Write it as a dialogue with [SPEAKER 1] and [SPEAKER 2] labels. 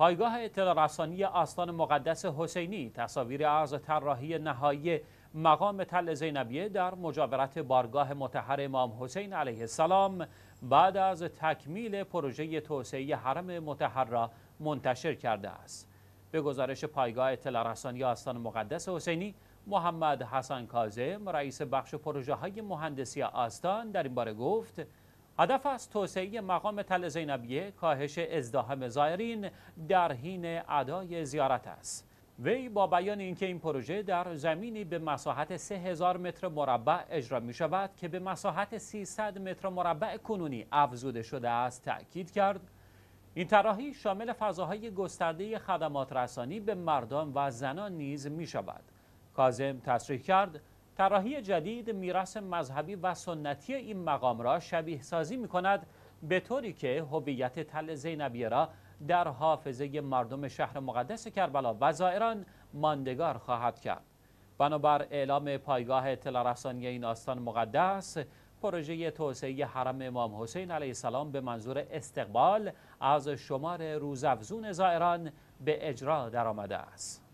[SPEAKER 1] پایگاه اطلاع رسانی آستان مقدس حسینی تصاویر از طراحی نهایی مقام تل زینبیه در مجاورت بارگاه متحر امام حسین علیه السلام بعد از تکمیل پروژه توسعه حرم متحر را منتشر کرده است. به گزارش پایگاه اطلاع رسانی آستان مقدس حسینی محمد حسن کازم رئیس بخش پروژه های مهندسی آستان در این باره گفت هدف از توسعه مقام تل زینبیه کاهش ازدهام زائرین در حین ادای زیارت است وی با بیان اینکه این پروژه در زمینی به مساحت 3000 متر مربع اجرا می شود که به مساحت 300 متر مربع کنونی افزوده شده است تأکید کرد این طراحی شامل فضاهای گسترده خدمات رسانی به مردان و زنان نیز می شود کازم تصریح کرد طراحی جدید میراث مذهبی و سنتی این مقام را شبیه سازی می کند به طوری که هویت تل زینبیه را در حافظه مردم شهر مقدس کربلا و زائران ماندگار خواهد کرد. بنابر اعلام پایگاه اطلاع رسانی این آستان مقدس، پروژه توسعه حرم امام حسین علیه السلام به منظور استقبال از شمار روزافزون زائران به اجرا درآمده است.